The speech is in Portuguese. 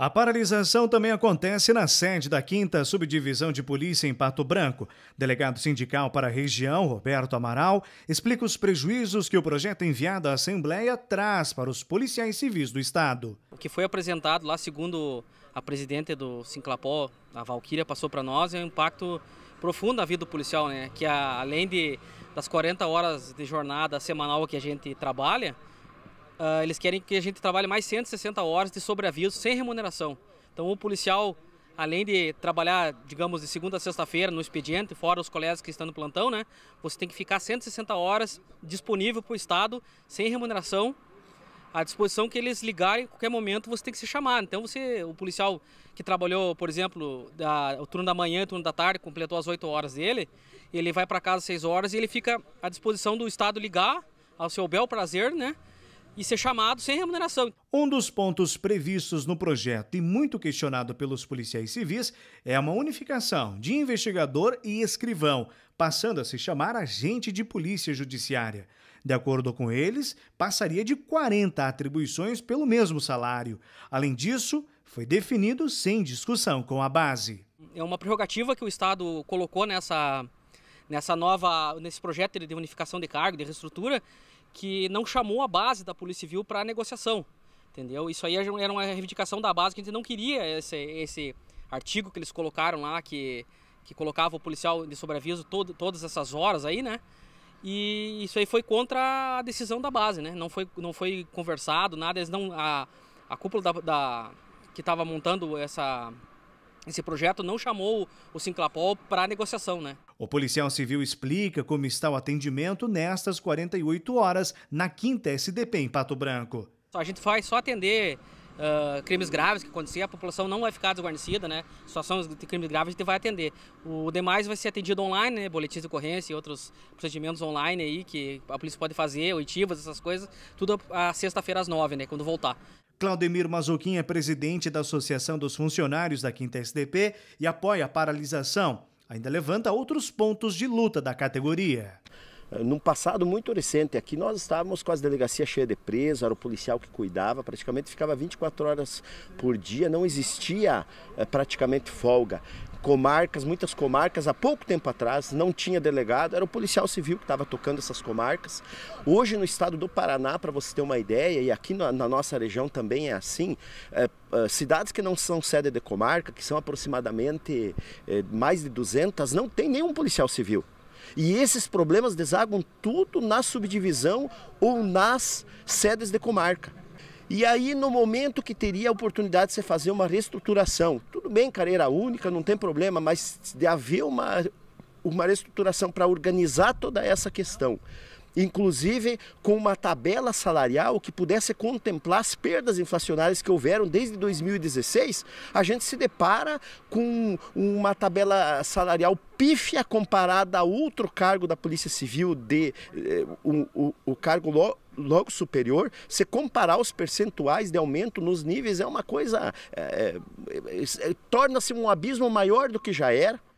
A paralisação também acontece na sede da 5 Subdivisão de Polícia em Pato Branco. Delegado sindical para a região, Roberto Amaral, explica os prejuízos que o projeto enviado à Assembleia traz para os policiais civis do Estado. O que foi apresentado lá, segundo a presidente do Sinclapó, a Valquíria, passou para nós, é um impacto profundo na vida do policial, né? que além de, das 40 horas de jornada semanal que a gente trabalha, Uh, eles querem que a gente trabalhe mais 160 horas de sobreaviso sem remuneração. Então o policial, além de trabalhar, digamos, de segunda a sexta-feira no expediente, fora os colegas que estão no plantão, né? Você tem que ficar 160 horas disponível para o Estado, sem remuneração, à disposição que eles ligarem, em qualquer momento você tem que se chamar. Então você, o policial que trabalhou, por exemplo, da, o turno da manhã, o turno da tarde, completou as 8 horas dele, ele vai para casa às 6 horas e ele fica à disposição do Estado ligar ao seu bel prazer, né? e ser chamado sem remuneração. Um dos pontos previstos no projeto e muito questionado pelos policiais civis é uma unificação de investigador e escrivão, passando a se chamar agente de polícia judiciária. De acordo com eles, passaria de 40 atribuições pelo mesmo salário. Além disso, foi definido sem discussão com a base. É uma prerrogativa que o Estado colocou nessa, nessa nova, nesse projeto de unificação de cargo, de reestrutura, que não chamou a base da Polícia Civil para negociação, entendeu? Isso aí era uma reivindicação da base que a gente não queria esse, esse artigo que eles colocaram lá que que colocava o policial de sobreaviso todo, todas essas horas aí, né? E isso aí foi contra a decisão da base, né? Não foi, não foi conversado, nada. Eles não, a, a cúpula da, da que estava montando essa, esse projeto não chamou o Simplapol para negociação, né? O policial civil explica como está o atendimento nestas 48 horas na quinta SDP em Pato Branco. A gente faz só atender uh, crimes graves que acontecer, a população não vai ficar desguarnecida, né? Situações de crimes graves a gente vai atender. O demais vai ser atendido online, né? Boletins de ocorrência e outros procedimentos online aí que a polícia pode fazer, oitivas, essas coisas, tudo a sexta-feira às nove, né? Quando voltar. Claudemir Mazuquim é presidente da Associação dos Funcionários da Quinta SDP e apoia a paralisação. Ainda levanta outros pontos de luta da categoria. Eh, num passado muito recente aqui, nós estávamos com as delegacias cheias de presos, era o policial que cuidava, praticamente ficava 24 horas por dia, não existia eh, praticamente folga comarcas, muitas comarcas, há pouco tempo atrás não tinha delegado, era o policial civil que estava tocando essas comarcas. Hoje no estado do Paraná, para você ter uma ideia, e aqui na, na nossa região também é assim, é, é, cidades que não são sede de comarca, que são aproximadamente é, mais de 200, não tem nenhum policial civil. E esses problemas desagam tudo na subdivisão ou nas sedes de comarca. E aí, no momento que teria a oportunidade de você fazer uma reestruturação, tudo bem, carreira única, não tem problema, mas de haver uma, uma reestruturação para organizar toda essa questão, inclusive com uma tabela salarial que pudesse contemplar as perdas inflacionárias que houveram desde 2016, a gente se depara com uma tabela salarial pífia comparada a outro cargo da Polícia Civil de eh, o, o, o cargo lo, logo superior, se comparar os percentuais de aumento nos níveis é uma coisa é, é, é, torna-se um abismo maior do que já era.